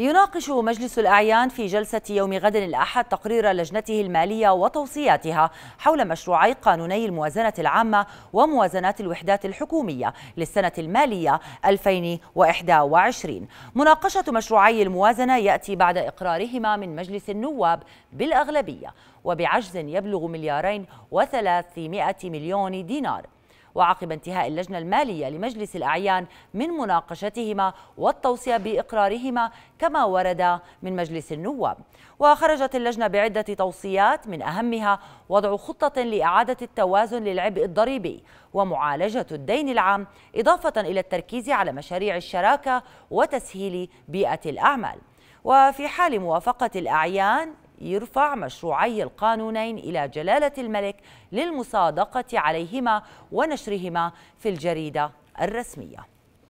يناقش مجلس الأعيان في جلسة يوم غد الأحد تقرير لجنته المالية وتوصياتها حول مشروعي قانوني الموازنة العامة وموازنات الوحدات الحكومية للسنة المالية 2021 مناقشة مشروعي الموازنة يأتي بعد إقرارهما من مجلس النواب بالأغلبية وبعجز يبلغ مليارين وثلاثمائة مليون دينار وعقب انتهاء اللجنة المالية لمجلس الأعيان من مناقشتهما والتوصية بإقرارهما كما ورد من مجلس النواب وخرجت اللجنة بعدة توصيات من أهمها وضع خطة لإعادة التوازن للعبء الضريبي ومعالجة الدين العام إضافة إلى التركيز على مشاريع الشراكة وتسهيل بيئة الأعمال وفي حال موافقة الأعيان يرفع مشروعي القانونين إلى جلالة الملك للمصادقة عليهما ونشرهما في الجريدة الرسمية